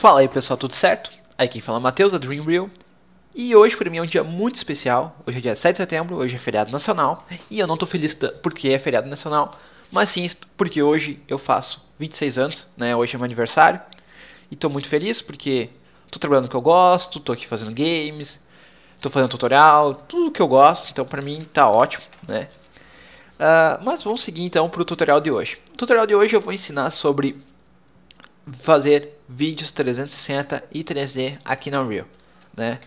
Fala aí pessoal, tudo certo? Aí quem fala é o Matheus, da Dream Real. E hoje para mim é um dia muito especial. Hoje é dia 7 de setembro, hoje é feriado nacional. E eu não tô feliz porque é feriado nacional, mas sim porque hoje eu faço 26 anos, né? Hoje é meu aniversário. E tô muito feliz porque tô trabalhando o que eu gosto, tô aqui fazendo games, tô fazendo tutorial, tudo que eu gosto. Então para mim tá ótimo, né? Uh, mas vamos seguir então para o tutorial de hoje. No tutorial de hoje eu vou ensinar sobre fazer vídeos 360 e 3D aqui na Unreal, né?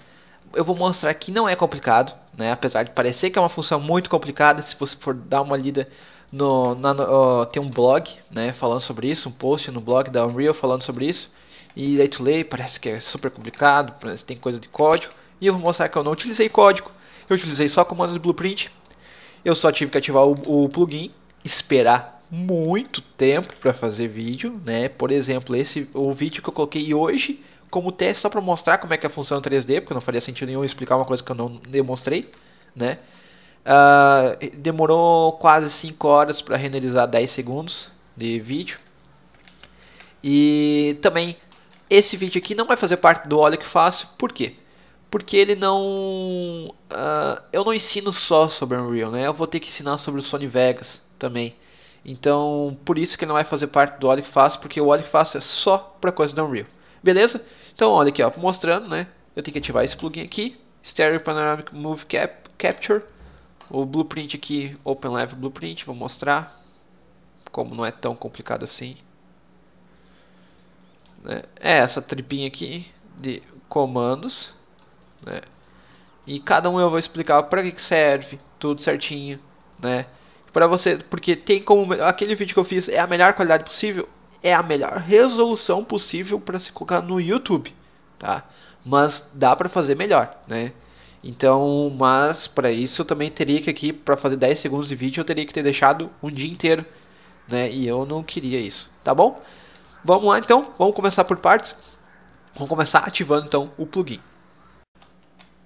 Eu vou mostrar que não é complicado, né? Apesar de parecer que é uma função muito complicada, se você for dar uma lida no, na, no, tem um blog, né, falando sobre isso, um post no blog da Unreal falando sobre isso. E daí tu lê, parece que é super complicado, parece que tem coisa de código. E eu vou mostrar que eu não utilizei código, eu utilizei só comandos de blueprint. Eu só tive que ativar o, o plugin, esperar muito tempo para fazer vídeo, né? Por exemplo, esse o vídeo que eu coloquei hoje como teste só para mostrar como é que é a função 3D, porque não faria sentido nenhum explicar uma coisa que eu não demonstrei, né? Uh, demorou quase 5 horas para renderizar 10 segundos de vídeo. E também esse vídeo aqui não vai fazer parte do óleo que faço, por quê? Porque ele não. Uh, eu não ensino só sobre Unreal, né? Eu vou ter que ensinar sobre o Sony Vegas também. Então, por isso que não vai é fazer parte do óleo que faço, porque o óleo que faço é só para coisas da Unreal. Beleza? Então, olha aqui, ó, mostrando, né? Eu tenho que ativar esse plugin aqui, Stereo Panoramic Move Cap Capture, o blueprint aqui, Open Level Blueprint, vou mostrar como não é tão complicado assim. Né? É essa tripinha aqui de comandos, né? E cada um eu vou explicar para que serve, tudo certinho, né? para você, porque tem como aquele vídeo que eu fiz é a melhor qualidade possível, é a melhor resolução possível para se colocar no YouTube, tá? Mas dá para fazer melhor, né? Então, mas para isso eu também teria que aqui para fazer 10 segundos de vídeo eu teria que ter deixado um dia inteiro, né? E eu não queria isso, tá bom? Vamos lá então, vamos começar por partes. Vamos começar ativando então o plugin.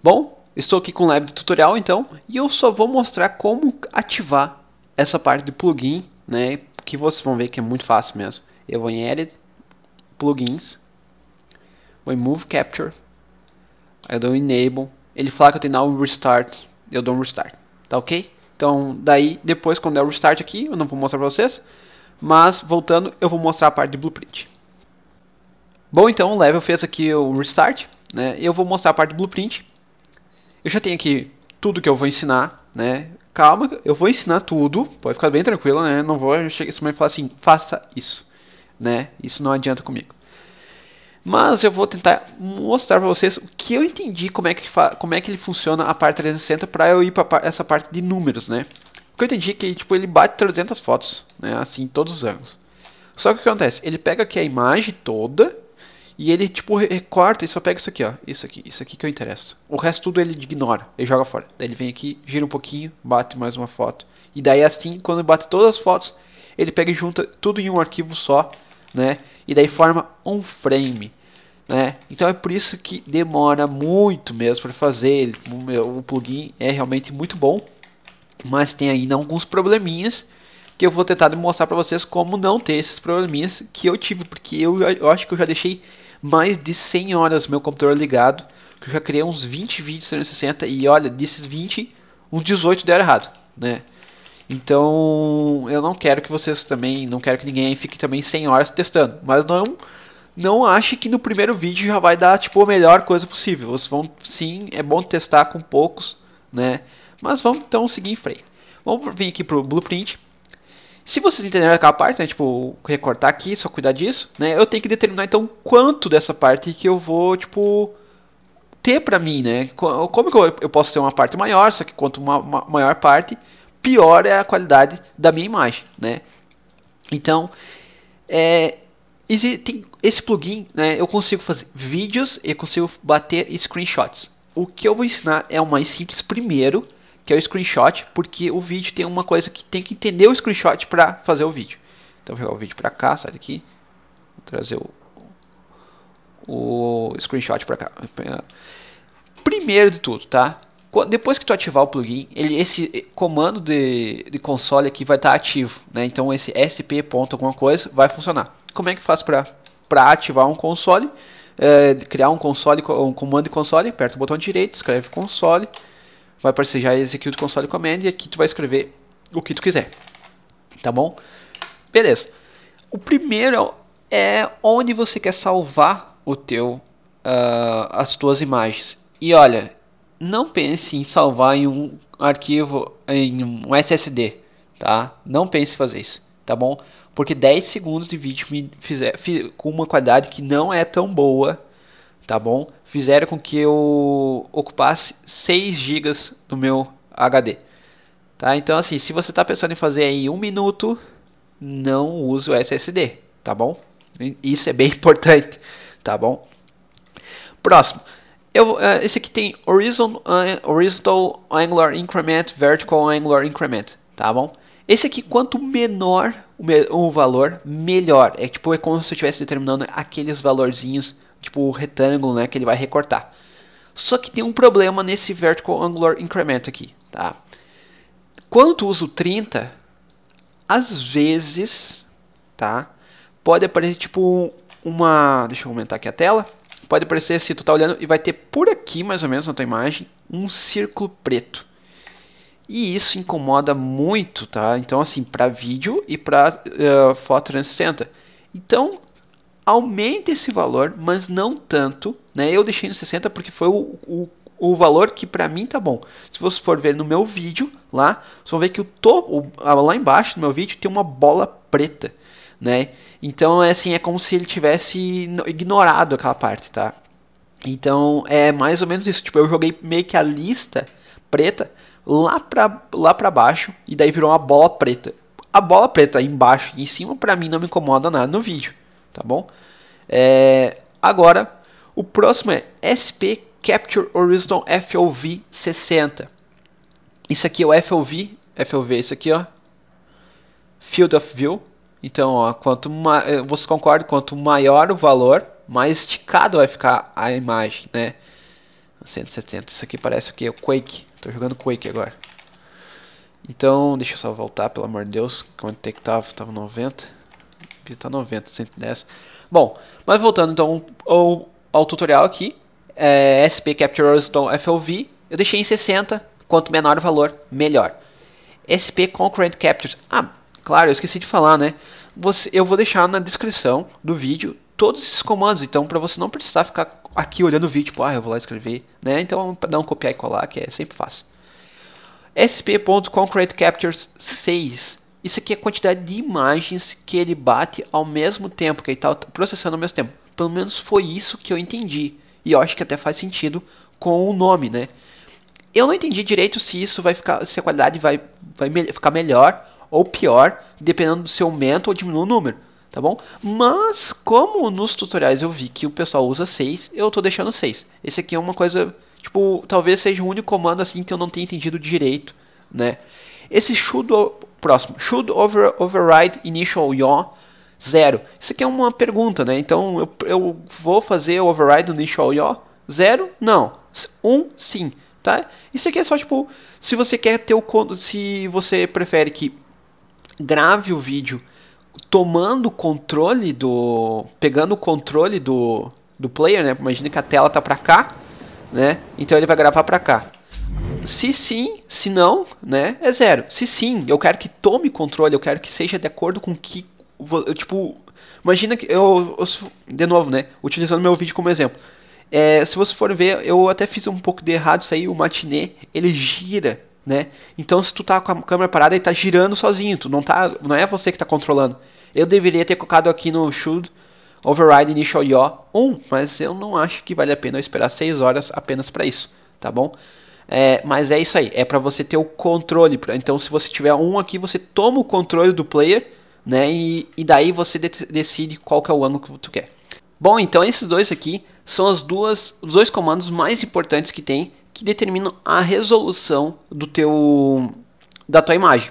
Bom, estou aqui com o lab do tutorial então, e eu só vou mostrar como ativar essa parte de plugin, né, que vocês vão ver que é muito fácil mesmo. Eu vou em Edit, Plugins, vou em Move Capture, eu dou Enable, ele fala que eu tenho que dar um Restart, eu dou um Restart, tá ok? Então, daí, depois, quando der o Restart aqui, eu não vou mostrar pra vocês, mas, voltando, eu vou mostrar a parte de Blueprint. Bom, então, o Level fez aqui o Restart, né, eu vou mostrar a parte de Blueprint, eu já tenho aqui tudo que eu vou ensinar, né? Calma, eu vou ensinar tudo, pode ficar bem tranquilo, né? Não vou chegar e falar assim, faça isso, né? Isso não adianta comigo. Mas eu vou tentar mostrar para vocês o que eu entendi, como é que, como é que ele funciona a parte 360 para eu ir para essa parte de números, né? que eu entendi é que tipo, ele bate 300 fotos, né? Assim, todos os ângulos. Só que o que acontece? Ele pega aqui a imagem toda e ele, tipo, recorta e só pega isso aqui, ó. Isso aqui, isso aqui que eu interesso. O resto tudo ele ignora, ele joga fora. Daí ele vem aqui, gira um pouquinho, bate mais uma foto. E daí assim, quando bate todas as fotos, ele pega e junta tudo em um arquivo só, né? E daí forma um frame, né? Então é por isso que demora muito mesmo para fazer. O plugin é realmente muito bom, mas tem ainda alguns probleminhas que eu vou tentar mostrar para vocês como não ter esses probleminhas que eu tive, porque eu, eu acho que eu já deixei mais de 100 horas meu computador ligado, que eu já criei uns 20 vídeos 360 e olha, desses 20, uns 18 deram errado, né? Então, eu não quero que vocês também, não quero que ninguém fique também 100 horas testando, mas não não ache que no primeiro vídeo já vai dar tipo a melhor coisa possível. Vocês vão sim, é bom testar com poucos, né? Mas vamos então seguir em frente. Vamos vir aqui pro blueprint. Se vocês entenderam aquela parte, né, tipo, recortar aqui, só cuidar disso, né, eu tenho que determinar então quanto dessa parte que eu vou, tipo, ter para mim, né? Como que eu posso ter uma parte maior, só que quanto uma, uma maior parte, pior é a qualidade da minha imagem, né? Então, é, esse plugin, né, eu consigo fazer vídeos e consigo bater screenshots. O que eu vou ensinar é o mais simples primeiro, que é o screenshot, porque o vídeo tem uma coisa que tem que entender o screenshot para fazer o vídeo. Então vou jogar o vídeo para cá, sai daqui, vou trazer o, o screenshot para cá. Primeiro de tudo, tá? Depois que tu ativar o plugin, ele, esse eh, comando de, de console aqui vai estar tá ativo, né? Então esse sp. alguma coisa vai funcionar. Como é que faz para ativar um console? É, criar um console, um comando de console, aperta o botão direito, escreve console, vai aparecer já Execute Console Command e aqui tu vai escrever o que tu quiser. Tá bom? Beleza. O primeiro é onde você quer salvar o teu, uh, as tuas imagens. E olha, não pense em salvar em um arquivo, em um SSD, tá? Não pense em fazer isso, tá bom? Porque 10 segundos de vídeo me fizer, com uma qualidade que não é tão boa tá bom? Fizeram com que eu ocupasse 6 GB no meu HD. Tá? Então assim, se você está pensando em fazer em um minuto, não use o SSD, tá bom? Isso é bem importante, tá bom? Próximo. Eu, eh, esse aqui tem horizontal, eh, horizontal Angular Increment, Vertical Angular Increment, tá bom? Esse aqui, quanto menor o, valor, melhor. É tipo, é como se eu estivesse determinando aqueles valorzinhos tipo retângulo, né, que ele vai recortar. Só que tem um problema nesse vertical angular incremento aqui, tá? Quando tu usa o 30, às vezes, tá? Pode aparecer tipo uma, deixa eu aumentar aqui a tela. Pode aparecer se assim, tu tá olhando e vai ter por aqui mais ou menos na tua imagem um círculo preto. E isso incomoda muito, tá? Então assim, para vídeo e para uh, eh, foto 360. Então, aumenta esse valor, mas não tanto. Né? Eu deixei no 60 porque foi o, o, o valor que para mim tá bom. Se você for ver no meu vídeo lá, vocês vão ver que o topo, lá embaixo no meu vídeo, tem uma bola preta. Né? Então, é assim, é como se ele tivesse ignorado aquela parte, tá? Então, é mais ou menos isso. Tipo, eu joguei meio que a lista preta lá pra, lá pra baixo e daí virou uma bola preta. A bola preta embaixo e em cima, pra mim, não me incomoda nada no vídeo tá bom? É, agora, o próximo é SP Capture Horizon FOV 60. Isso aqui é o FOV, FOV é isso aqui, ó. Field of View. Então, ó, quanto eh, você concorda, quanto maior o valor, mais esticado vai ficar a imagem, né? 170. Isso aqui parece o que? O Quake. Tô jogando Quake agora. Então, deixa eu só voltar, pelo amor de Deus. Quanto é que tava? Tava 90 que está 90, 110. Bom, mas voltando então ao, ao tutorial aqui, é, SP Capture Ariston FOV, eu deixei em 60, quanto menor o valor, melhor. SP Concurrent Captures, ah, claro, eu esqueci de falar, né? Você, eu vou deixar na descrição do vídeo todos esses comandos, então para você não precisar ficar aqui olhando o vídeo, tipo, ah, eu vou lá escrever, né? Então dá um copiar e colar, que é sempre fácil. sp.concrete captures 6 isso aqui é a quantidade de imagens que ele bate ao mesmo tempo, que ele está processando ao mesmo tempo. Pelo menos foi isso que eu entendi. E eu acho que até faz sentido com o nome, né? Eu não entendi direito se isso vai ficar, se a qualidade vai, vai me ficar melhor ou pior, dependendo do se aumenta ou diminui o número, tá bom? Mas como nos tutoriais eu vi que o pessoal usa 6, eu tô deixando 6. Esse aqui é uma coisa, tipo, talvez seja o único comando assim que eu não tenha entendido direito, né? Esse should Próximo. Should over, override initial yaw zero? Isso aqui é uma pergunta, né? Então eu, eu vou fazer override initial yaw zero? Não. Um, sim. Tá? Isso aqui é só tipo, se você quer ter o se você prefere que grave o vídeo tomando o controle do, pegando o controle do do player, né? Imagina que a tela tá para cá, né? Então ele vai gravar para cá. Se sim, se não, né, é zero. Se sim, eu quero que tome controle, eu quero que seja de acordo com que, tipo, imagina que eu, eu de novo, né, utilizando meu vídeo como exemplo. É, se você for ver, eu até fiz um pouco de errado isso aí, o matinê, ele gira, né? Então se tu tá com a câmera parada, ele tá girando sozinho, tu não tá, não é você que tá controlando. Eu deveria ter colocado aqui no should override initial yaw 1, mas eu não acho que vale a pena eu esperar 6 horas apenas para isso, tá bom? É, mas é isso aí, é para você ter o controle. Então, se você tiver um aqui, você toma o controle do player, né? E, e daí você de decide qual que é o ano que tu quer. Bom, então esses dois aqui são as duas, os dois comandos mais importantes que tem que determinam a resolução do teu da tua imagem.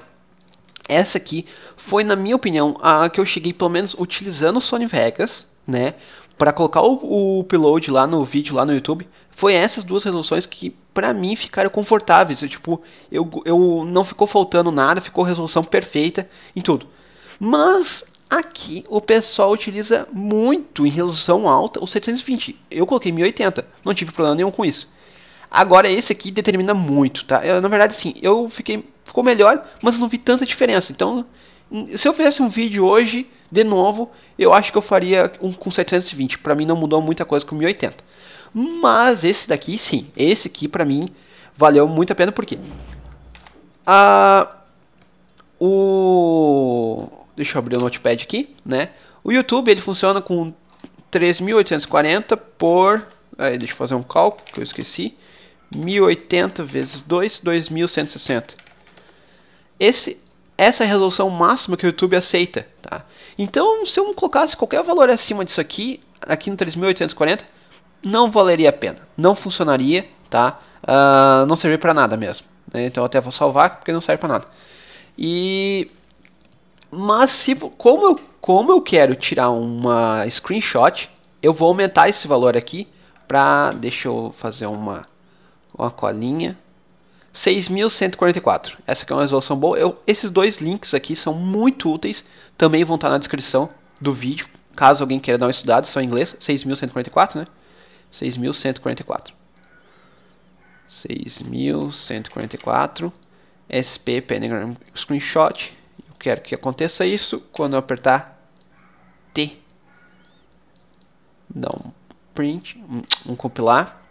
Essa aqui foi, na minha opinião, a que eu cheguei pelo menos utilizando o Sony Vegas, né? para colocar o, o upload lá no vídeo, lá no YouTube, foi essas duas resoluções que para mim ficaram confortáveis. Eu, tipo, eu, eu não ficou faltando nada, ficou resolução perfeita em tudo. Mas aqui o pessoal utiliza muito em resolução alta o 720. Eu coloquei 1080, não tive problema nenhum com isso. Agora esse aqui determina muito, tá? Eu, na verdade, sim, eu fiquei ficou melhor, mas não vi tanta diferença. Então se eu fizesse um vídeo hoje, de novo, eu acho que eu faria um com 720. Para mim não mudou muita coisa com 1080. Mas esse daqui sim, esse aqui para mim valeu muito a pena porque a ah, o deixa eu abrir o notepad aqui, né? O YouTube ele funciona com 3840 por aí, deixa eu fazer um cálculo que eu esqueci. 1080 vezes 2, 2160. Esse essa é a resolução máxima que o YouTube aceita. Tá? Então, se eu colocasse qualquer valor acima disso aqui, aqui no 3840, não valeria a pena, não funcionaria, tá? Uh, não serviria para nada mesmo. Né? Então, eu até vou salvar porque não serve para nada. E mas se como eu, como eu quero tirar uma screenshot, eu vou aumentar esse valor aqui para deixa eu fazer uma uma colinha 6.144. Essa aqui é uma resolução boa. Eu, esses dois links aqui são muito úteis. Também vão estar na descrição do vídeo. Caso alguém queira dar uma estudada, são em inglês. 6.144, né? 6.144. 6.144. SP Pentagram Screenshot. Eu quero que aconteça isso quando eu apertar T. Dá um print, um, um compilar.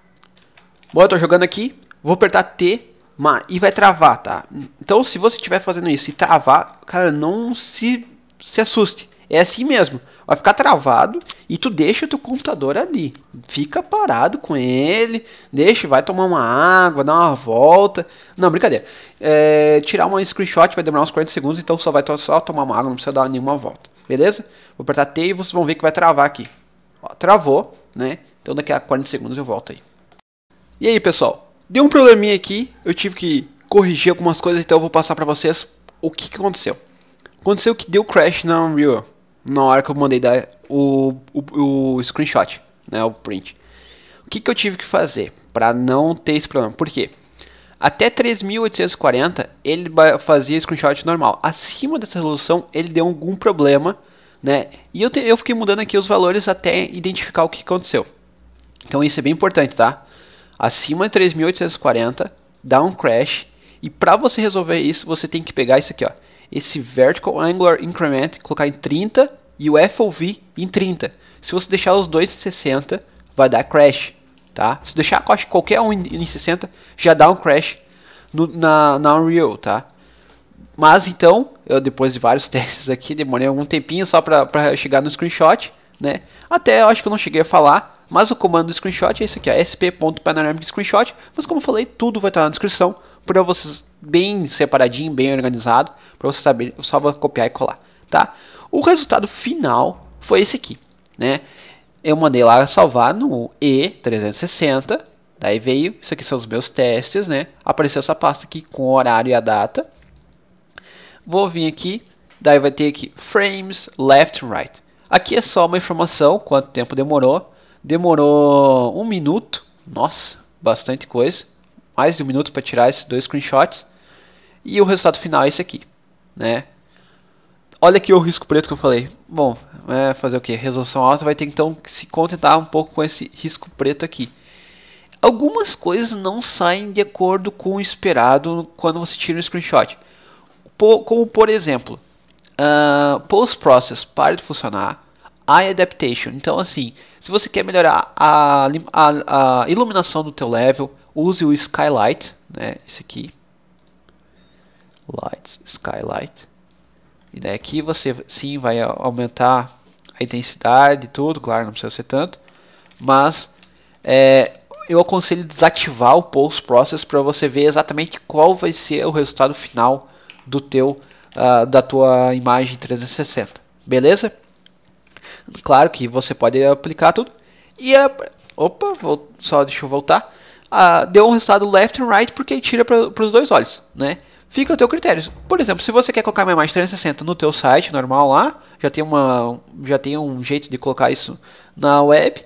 Bom, eu estou jogando aqui. Vou apertar T mas, e vai travar, tá? Então, se você estiver fazendo isso e travar, cara, não se, se assuste. É assim mesmo. Vai ficar travado e tu deixa o teu computador ali. Fica parado com ele, deixa, vai tomar uma água, dar uma volta. Não, brincadeira. É, tirar uma screenshot vai demorar uns 40 segundos, então só vai só tomar uma água, não precisa dar nenhuma volta. Beleza? Vou apertar T e vocês vão ver que vai travar aqui. Ó, travou, né? Então daqui a 40 segundos eu volto aí. E aí, pessoal? Deu um probleminha aqui, eu tive que corrigir algumas coisas, então eu vou passar para vocês o que, que aconteceu. Aconteceu que deu crash na Unreal, na hora que eu mandei dar o, o, o screenshot, né, o print. O que, que eu tive que fazer para não ter esse problema? Por quê? Até 3840 ele fazia screenshot normal. Acima dessa resolução ele deu algum problema, né? E eu, te, eu fiquei mudando aqui os valores até identificar o que aconteceu. Então isso é bem importante, tá? acima de 3.840, dá um crash. E para você resolver isso, você tem que pegar isso aqui, ó, esse Vertical Angular Increment, colocar em 30 e o FOV em 30. Se você deixar os dois em 60, vai dar crash, tá? Se deixar qualquer um em 60, já dá um crash no, na, na Unreal, tá? Mas então, eu depois de vários testes aqui, demorei algum tempinho só para chegar no screenshot né? Até eu acho que eu não cheguei a falar, mas o comando do screenshot é esse aqui, ó, sp.panoramic screenshot, mas como eu falei, tudo vai estar na descrição, para vocês bem separadinho, bem organizado, para vocês saberem, eu só vou copiar e colar, tá? O resultado final foi esse aqui, né? Eu mandei lá salvar no E360, daí veio, isso aqui são os meus testes, né? Apareceu essa pasta aqui com o horário e a data. Vou vir aqui, daí vai ter aqui frames left and right. Aqui é só uma informação, quanto tempo demorou. Demorou um minuto, nossa, bastante coisa. Mais de um minuto para tirar esses dois screenshots. E o resultado final é esse aqui, né? Olha aqui o risco preto que eu falei. Bom, é fazer o que? Resolução alta vai ter então que se contentar um pouco com esse risco preto aqui. Algumas coisas não saem de acordo com o esperado quando você tira um screenshot. Como por exemplo, Uh, Post-process para de funcionar. Eye adaptation. Então, assim, se você quer melhorar a, a, a iluminação do teu level, use o skylight, né? Esse aqui. Lights, skylight. E daí aqui você sim vai aumentar a intensidade e tudo, claro, não precisa ser tanto. Mas é, eu aconselho desativar o post process para você ver exatamente qual vai ser o resultado final do teu uh, da tua imagem 360, beleza? Claro que você pode aplicar tudo. E a, opa, vou, só deixa eu voltar. Uh, deu um resultado left and right porque tira para os dois olhos, né? Fica ao teu critério. Por exemplo, se você quer colocar uma imagem 360 no teu site normal lá, já tem uma, já tem um jeito de colocar isso na web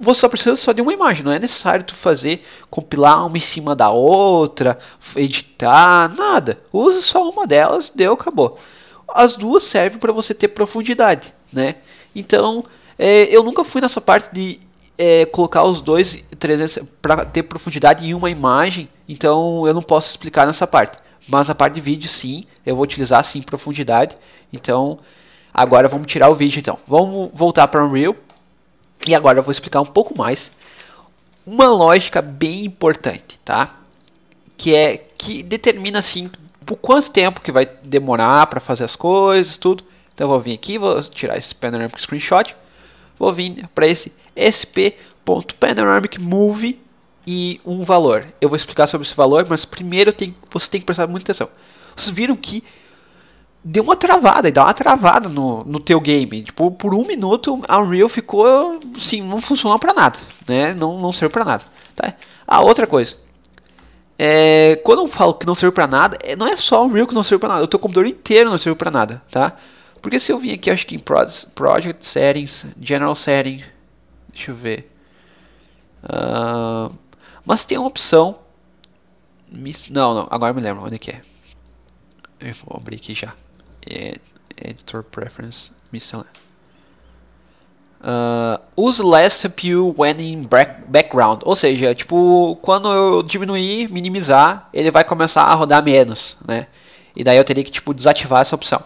você só precisa só de uma imagem, não é necessário tu fazer, compilar uma em cima da outra, editar, nada. Usa só uma delas, deu, acabou. As duas servem para você ter profundidade, né? Então, é, eu nunca fui nessa parte de é, colocar os dois para ter profundidade em uma imagem, então eu não posso explicar nessa parte. Mas a parte de vídeo, sim, eu vou utilizar sim profundidade. Então, agora vamos tirar o vídeo então. Vamos voltar para Unreal e agora eu vou explicar um pouco mais uma lógica bem importante, tá? Que é que determina assim por quanto tempo que vai demorar para fazer as coisas, tudo. Então eu vou vir aqui, vou tirar esse panoramic screenshot, vou vir para esse sp.panoramic move e um valor. Eu vou explicar sobre esse valor, mas primeiro tem, você tem que prestar muita atenção. Vocês viram que deu uma travada, e dá uma travada no, no teu game. Tipo, por um minuto a Unreal ficou, sim, não funcionou para nada, né? Não, não serve para nada, tá? a ah, outra coisa. É, quando eu falo que não serve para nada, é, não é só o Unreal que não serve para nada, o teu computador inteiro não serve para nada, tá? Porque se eu vim aqui, acho que em Project Settings, General Setting, deixa eu ver. Uh, mas tem uma opção. Não, não, agora me lembro onde é que é. Eu vou abrir aqui já. É, editor Preference Miscellaneous. Uh, use less CPU when in background, ou seja, tipo, quando eu diminuir, minimizar, ele vai começar a rodar menos, né? E daí eu teria que tipo desativar essa opção.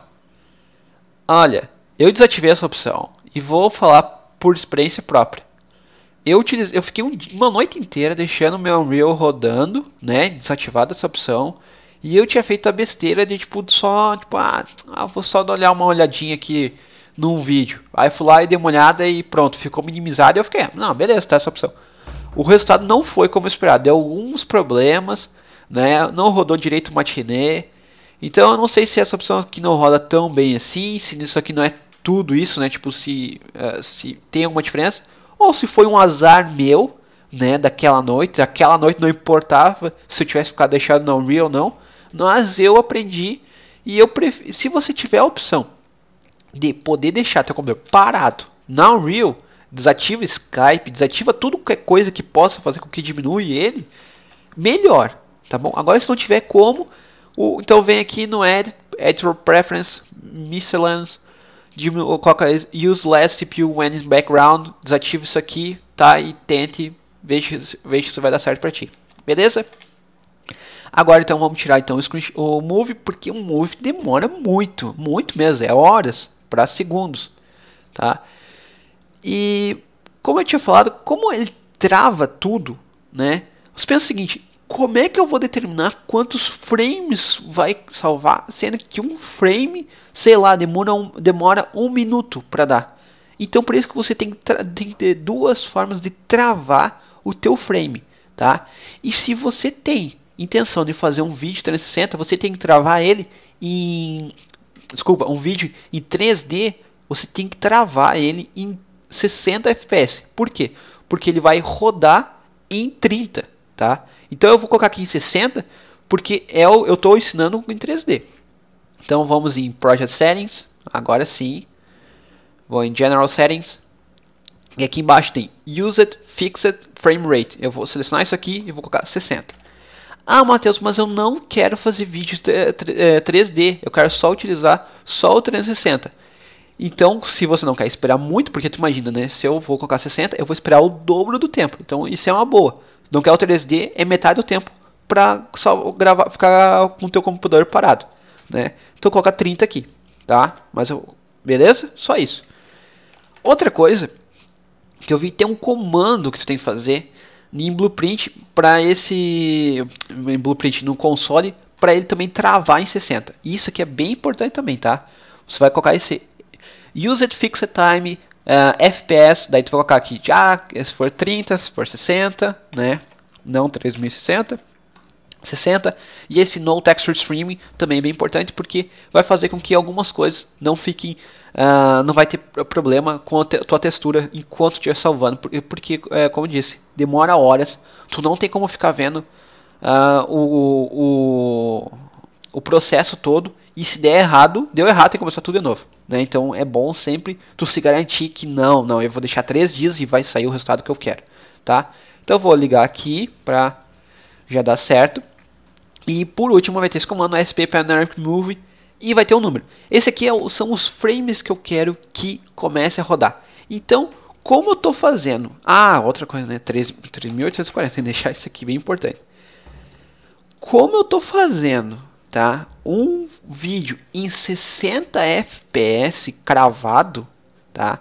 Olha, eu desativei essa opção e vou falar por experiência própria. Eu, utilizei, eu fiquei um, uma noite inteira deixando meu Unreal rodando, né, desativado essa opção e eu tinha feito a besteira de tipo só, tipo, ah, ah vou só olhar uma olhadinha aqui num vídeo. Aí fui lá e dei uma olhada e pronto, ficou minimizado e eu fiquei, ah, não, beleza, tá essa opção. O resultado não foi como esperado, deu alguns problemas, né? Não rodou direito o matinê. Então eu não sei se essa opção aqui não roda tão bem assim, se isso aqui não é tudo isso, né? Tipo, se, uh, se tem alguma diferença. Ou se foi um azar meu, né? Daquela noite. Aquela noite não importava se eu tivesse ficado deixado na Unreal ou não. Mas eu aprendi e eu prefiro, se você tiver a opção de poder deixar teu computador parado na Unreal, desativa Skype, desativa tudo que é coisa que possa fazer com que diminua ele, melhor, tá bom? Agora se não tiver como, o, então vem aqui no Edit, Editor Preference, Miscellaneous, coloca é Use Less CPU When in Background, desativa isso aqui, tá? E tente, veja, veja se vai dar certo para ti. Beleza? Agora então vamos tirar então o, screen, o move, porque o move demora muito, muito mesmo, é horas para segundos, tá? E como eu tinha falado, como ele trava tudo, né? Você pensa o seguinte, como é que eu vou determinar quantos frames vai salvar, sendo que um frame, sei lá, demora um, demora um minuto para dar. Então por isso que você tem que, tem que ter duas formas de travar o teu frame, tá? E se você tem intenção de fazer um vídeo 360, você tem que travar ele em. Desculpa, um vídeo em 3D, você tem que travar ele em 60 FPS. Por quê? Porque ele vai rodar em 30, tá? Então eu vou colocar aqui em 60, porque é o, eu estou ensinando em 3D. Então vamos em Project Settings, agora sim. Vou em General Settings. E aqui embaixo tem Used Fixed Frame Rate. Eu vou selecionar isso aqui e vou colocar 60. Ah, Matheus, mas eu não quero fazer vídeo 3D, é, eu quero só utilizar só o 360. Então, se você não quer esperar muito, porque tu imagina, né? Se eu vou colocar 60, eu vou esperar o dobro do tempo. Então, isso é uma boa. Não quer o 3D, é metade do tempo para só gravar, ficar com o teu computador parado, né? Então, coloca 30 aqui, tá? Mas eu, beleza? Só isso. Outra coisa que eu vi tem um comando que tu tem que fazer em Blueprint para esse em Blueprint no console para ele também travar em 60. Isso aqui é bem importante também, tá? Você vai colocar esse it Fixed Time uh, eh, FPS, daí tu vai colocar aqui, ah, se for 30, se for 60, né? Não 3060 60 e esse no texture streaming também é bem importante porque vai fazer com que algumas coisas não fiquem uh, não vai ter problema com a te tua textura enquanto estiver salvando porque é, como eu disse demora horas tu não tem como ficar vendo uh, o, o, o processo todo e se der errado deu errado tem que começar tudo de novo né? então é bom sempre tu se garantir que não não eu vou deixar três dias e vai sair o resultado que eu quero tá então eu vou ligar aqui para já dar certo e por último vai ter esse comando SP Panoramic Move e vai ter um número. Esse aqui é o, são os frames que eu quero que comece a rodar. Então, como eu estou fazendo? Ah, outra coisa, né? 3.840, deixar isso aqui bem importante. Como eu estou fazendo tá? um vídeo em 60 fps cravado, tá?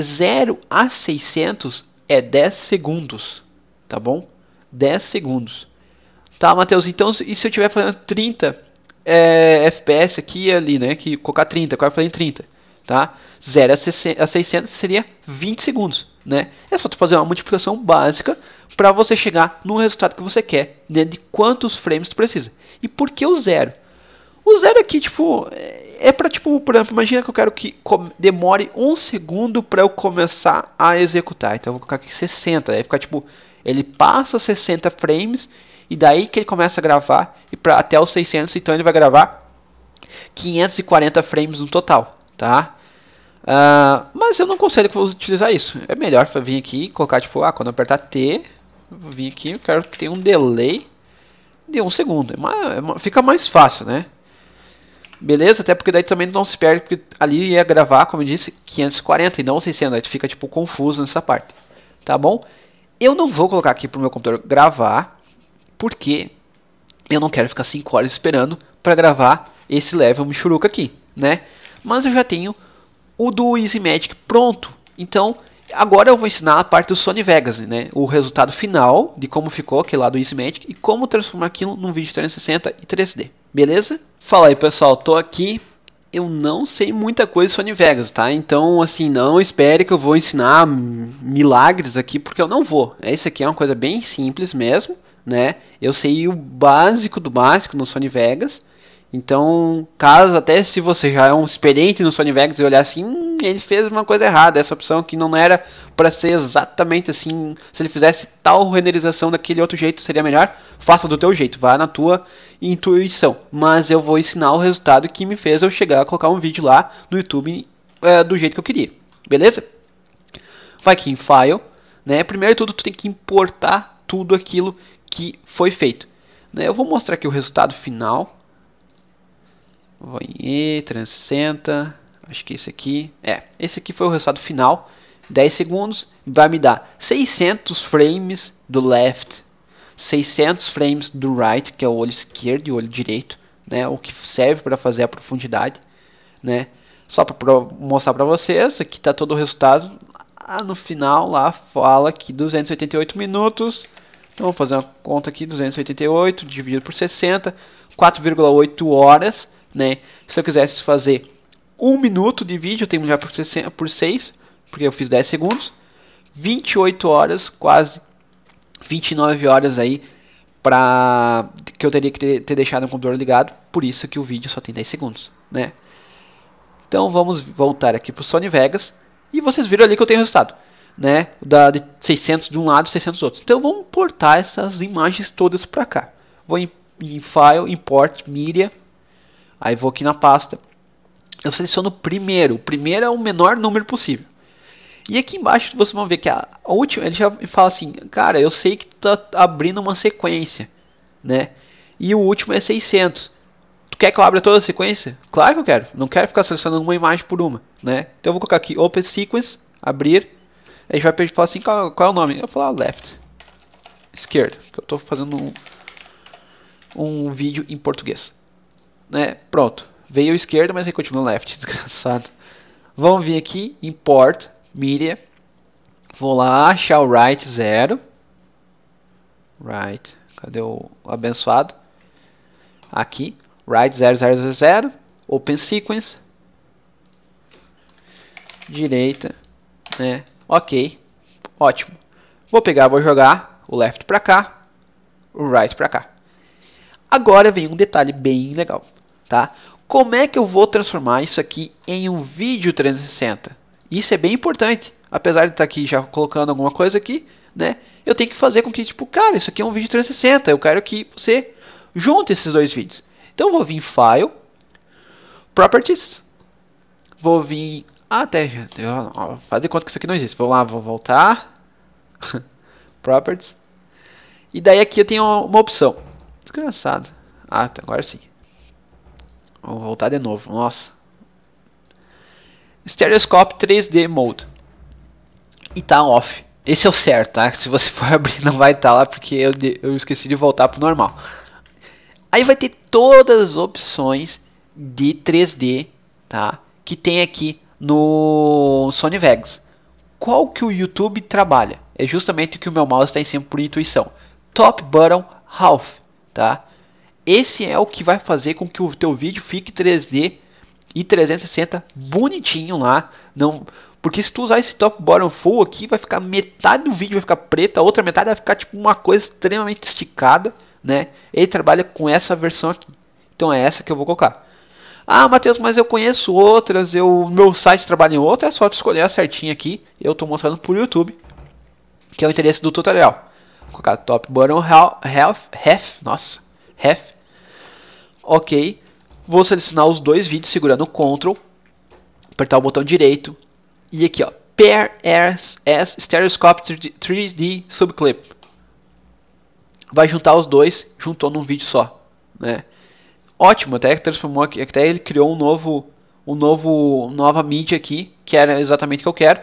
0 a 600 é 10 segundos, tá bom? 10 segundos. Tá, Matheus? Então, e se eu tiver falando 30 é, FPS aqui e ali, né? Que colocar 30, agora eu falei 30, tá? 0 a 600 seria 20 segundos, né? É só tu fazer uma multiplicação básica para você chegar no resultado que você quer, né? De quantos frames tu precisa. E por que o zero? O zero aqui, tipo, é, é para tipo, por exemplo, imagina que eu quero que demore um segundo para eu começar a executar. Então eu vou colocar aqui 60, aí ficar tipo, ele passa 60 frames e daí que ele começa a gravar e até os 600, então ele vai gravar 540 frames no total, tá? Uh, mas eu não conselho que eu utilizar isso. É melhor vir aqui e colocar tipo, ah, quando apertar T, vir aqui, eu quero ter um delay de um segundo. É uma, é uma, fica mais fácil, né? Beleza? Até porque daí também não se perde, porque ali ia gravar, como eu disse, 540 e não 600. Aí tu fica tipo confuso nessa parte. Tá bom? Eu não vou colocar aqui pro meu computador gravar porque eu não quero ficar 5 horas esperando para gravar esse level Michuruca aqui, né? Mas eu já tenho o do Easy Magic pronto. Então, agora eu vou ensinar a parte do Sony Vegas, né? O resultado final de como ficou aquele lá do Easy Magic e como transformar aquilo num vídeo 360 e 3D. Beleza? Fala aí, pessoal, tô aqui. Eu não sei muita coisa Sony Vegas, tá? Então, assim, não espere que eu vou ensinar milagres aqui, porque eu não vou. Isso aqui é uma coisa bem simples mesmo né? Eu sei o básico do básico no Sony Vegas. Então, caso até se você já é um experiente no Sony Vegas e olhar assim, hum, ele fez uma coisa errada, essa opção que não era para ser exatamente assim, se ele fizesse tal renderização daquele outro jeito seria melhor, faça do teu jeito, vá na tua intuição. Mas eu vou ensinar o resultado que me fez eu chegar a colocar um vídeo lá no YouTube é, do jeito que eu queria, beleza? Vai aqui em File, né? Primeiro de tudo, tu tem que importar tudo aquilo que foi feito. Né, eu vou mostrar aqui o resultado final. Vou em E, transcenta, acho que esse aqui, é, esse aqui foi o resultado final. 10 segundos, vai me dar 600 frames do left, 600 frames do right, que é o olho esquerdo e o olho direito, né? O que serve para fazer a profundidade, né? Só para mostrar para vocês, aqui está todo o resultado. Ah, no final lá fala que 288 minutos, então, fazer uma conta aqui, 288 dividido por 60, 4,8 horas, né? Se eu quisesse fazer 1 minuto de vídeo, eu tenho que multiplicar por 6, porque eu fiz 10 segundos. 28 horas, quase 29 horas aí, pra, que eu teria que ter, ter deixado o computador ligado, por isso que o vídeo só tem 10 segundos, né? Então, vamos voltar aqui para o Sony Vegas, e vocês viram ali que eu tenho resultado né, da, de 600 de um lado e 600 do outro. Então vamos importar essas imagens todas para cá. Vou em, em, File, Import, Media, aí vou aqui na pasta. Eu seleciono o primeiro, o primeiro é o menor número possível. E aqui embaixo vocês vão ver que a, a última, ele já me fala assim, cara, eu sei que tá abrindo uma sequência, né? E o último é 600. Tu quer que eu abra toda a sequência? Claro que eu quero. Não quero ficar selecionando uma imagem por uma, né? Então eu vou colocar aqui Open Sequence, abrir, a gente vai falar assim, qual, qual é o nome? Eu vou falar left. Esquerda. Que eu estou fazendo um, um vídeo em português. Né? Pronto. Veio esquerda, mas ele continua left. Desgraçado. Vamos vir aqui, import, media. Vou lá, achar o right 0. Right. Cadê o abençoado? Aqui. Right 0000. Open sequence. Direita. Né? Ok, ótimo. Vou pegar, vou jogar o left para cá, o right para cá. Agora vem um detalhe bem legal, tá? Como é que eu vou transformar isso aqui em um vídeo 360? Isso é bem importante. Apesar de estar tá aqui já colocando alguma coisa aqui, né? Eu tenho que fazer com que, tipo, cara, isso aqui é um vídeo 360. Eu quero que você junte esses dois vídeos. Então eu vou vir em File, Properties, vou vir até, ah, já, faz de conta que isso aqui não existe. Vou lá, vou voltar. Properties. E daí aqui eu tenho uma opção. Desgraçado. Ah, tá, agora sim. Vou voltar de novo, nossa. Stereoscope 3D Mode. E tá off. Esse é o certo, tá? Se você for abrir não vai estar tá lá porque eu, eu esqueci de voltar pro normal. Aí vai ter todas as opções de 3D, tá? Que tem aqui no Sony Vegas. Qual que o YouTube trabalha? É justamente o que o meu mouse está em cima por intuição. Top Button Half, tá? Esse é o que vai fazer com que o teu vídeo fique 3D e 360 bonitinho lá, não, porque se tu usar esse top bottom full aqui, vai ficar metade do vídeo vai ficar preta, a outra metade vai ficar tipo uma coisa extremamente esticada, né? Ele trabalha com essa versão aqui. Então é essa que eu vou colocar. Ah, Matheus, mas eu conheço outras, eu meu site trabalha em outra, é só tu escolher a certinha aqui. Eu estou mostrando por YouTube, que é o interesse do tutorial. Vou colocar top button health, health, nossa, health. OK. Vou selecionar os dois vídeos segurando o Ctrl, apertar o botão direito e aqui, ó, pair as, as 3D subclip. Vai juntar os dois, juntou num vídeo só, né? ótimo, até que transformou aqui, até ele criou um novo, um novo, nova mídia aqui, que era exatamente o que eu quero.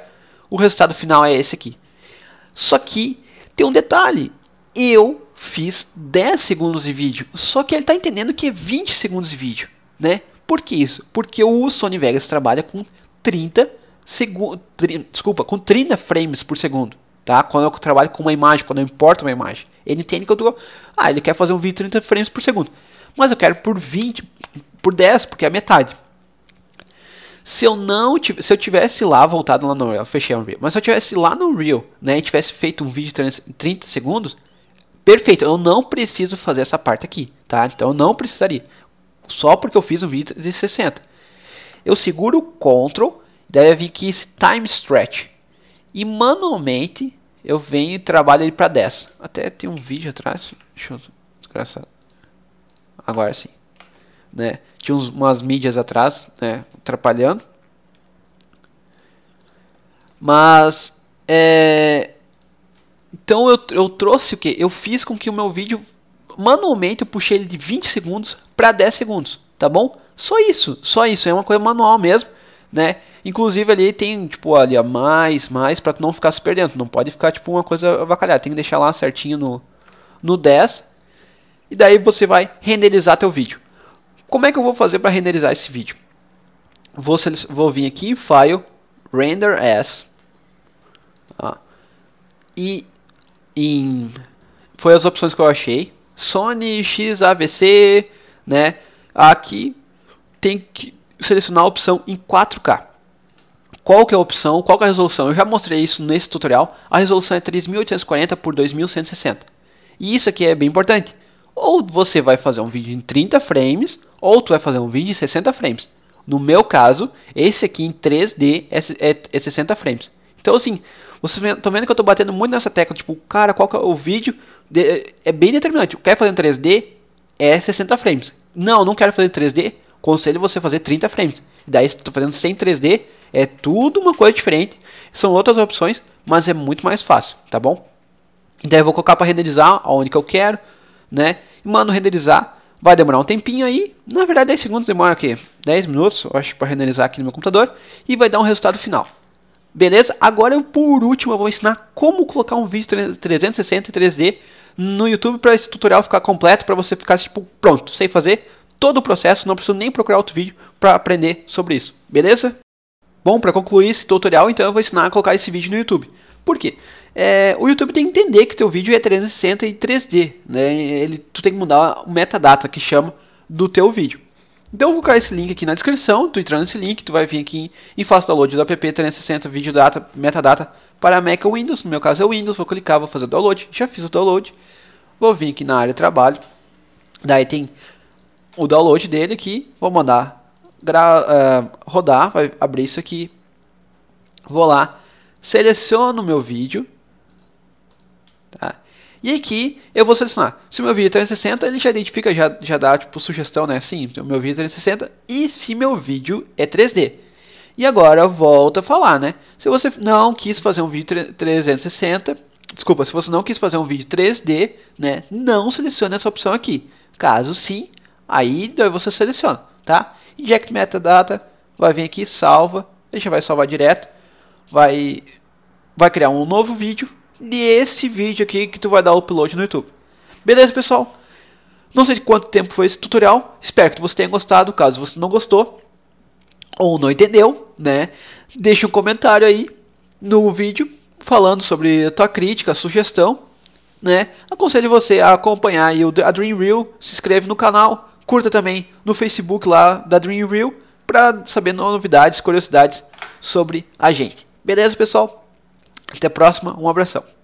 O resultado final é esse aqui. Só que tem um detalhe, eu fiz 10 segundos de vídeo, só que ele está entendendo que é 20 segundos de vídeo, né? Por que isso? Porque o Sony Vegas trabalha com 30 segundos, desculpa, com 30 frames por segundo, tá? Quando eu trabalho com uma imagem, quando eu importo uma imagem, ele entende que eu tô, ah, ele quer fazer um vídeo 30 frames por segundo mas eu quero por 20, por 10, porque é metade. Se eu não se eu tivesse lá voltado lá no Real, fechei o Real, mas se eu tivesse lá no Real, né, e tivesse feito um vídeo de 30 segundos, perfeito, eu não preciso fazer essa parte aqui, tá? Então eu não precisaria. Só porque eu fiz um vídeo de 60. Eu seguro o Ctrl, deve vir que esse time stretch. E manualmente eu venho e trabalho ele para 10. Até tem um vídeo atrás, deixa eu desgraçado agora sim. Né? Tinha uns, umas mídias atrás, né? Atrapalhando. Mas, é... Então eu, eu trouxe o que? Eu fiz com que o meu vídeo, manualmente, eu puxei ele de 20 segundos para 10 segundos, tá bom? Só isso, só isso, é uma coisa manual mesmo, né? Inclusive ali tem, tipo, olha, mais, mais, para tu não ficar se perdendo, não pode ficar, tipo, uma coisa avacalhada, tem que deixar lá certinho no, no 10, e daí você vai renderizar teu vídeo. Como é que eu vou fazer para renderizar esse vídeo? Vou, vou vir aqui em File, Render As. Tá? E em... Foi as opções que eu achei. Sony, XAVC, né? Aqui tem que selecionar a opção em 4K. Qual que é a opção? Qual é a resolução? Eu já mostrei isso nesse tutorial. A resolução é 3840 por 2160. E isso aqui é bem importante. Ou você vai fazer um vídeo em 30 frames, ou tu vai fazer um vídeo em 60 frames. No meu caso, esse aqui em 3D é, é, é 60 frames. Então, assim, vocês estão vendo que eu estou batendo muito nessa tecla, tipo, cara, qual que é o vídeo? De, é bem determinante. Quer fazer em 3D? É 60 frames. Não, não quero fazer em 3D. Conselho você fazer 30 frames. Daí, se tu tá fazendo sem 3D, é tudo uma coisa diferente. São outras opções, mas é muito mais fácil, tá bom? Então, eu vou colocar para renderizar aonde que eu quero né? E mando renderizar. Vai demorar um tempinho aí. Na verdade, 10 segundos demora o quê? 10 minutos, eu acho, para renderizar aqui no meu computador. E vai dar um resultado final. Beleza? Agora, eu, por último, eu vou ensinar como colocar um vídeo 360 e 3D no YouTube para esse tutorial ficar completo, para você ficar tipo, pronto, sem fazer todo o processo, não preciso nem procurar outro vídeo para aprender sobre isso. Beleza? Bom, para concluir esse tutorial, então eu vou ensinar a colocar esse vídeo no YouTube. Por quê? é, o YouTube tem que entender que teu vídeo é 360 e 3D, né? Ele, tu tem que mudar o metadata que chama do teu vídeo. Então eu vou colocar esse link aqui na descrição, tu entrando nesse link, tu vai vir aqui em, faz download do app 360 vídeo data, metadata para Mac ou Windows, no meu caso é o Windows, vou clicar, vou fazer o download, já fiz o download, vou vir aqui na área trabalho, daí tem o download dele aqui, vou mandar gra, uh, rodar, vai abrir isso aqui, vou lá, seleciono meu vídeo, Tá? E aqui eu vou selecionar. Se meu vídeo é 360, ele já identifica, já, já dá tipo sugestão, né? Sim, meu vídeo é 360 e se meu vídeo é 3D. E agora volta a falar, né? Se você não quis fazer um vídeo 360, desculpa, se você não quis fazer um vídeo 3D, né? Não selecione essa opção aqui. Caso sim, aí você seleciona, tá? Inject metadata, vai vir aqui, salva, Deixa vai salvar direto, vai, vai criar um novo vídeo, desse vídeo aqui que tu vai dar o upload no YouTube. Beleza, pessoal? Não sei de quanto tempo foi esse tutorial. Espero que você tenha gostado. Caso você não gostou ou não entendeu, né? Deixa um comentário aí no vídeo falando sobre a tua crítica, sugestão, né? Aconselho você a acompanhar aí a Dream Reel, se inscreve no canal, curta também no Facebook lá da Dream Reel para saber novidades, curiosidades sobre a gente. Beleza, pessoal? Até a próxima, um abração.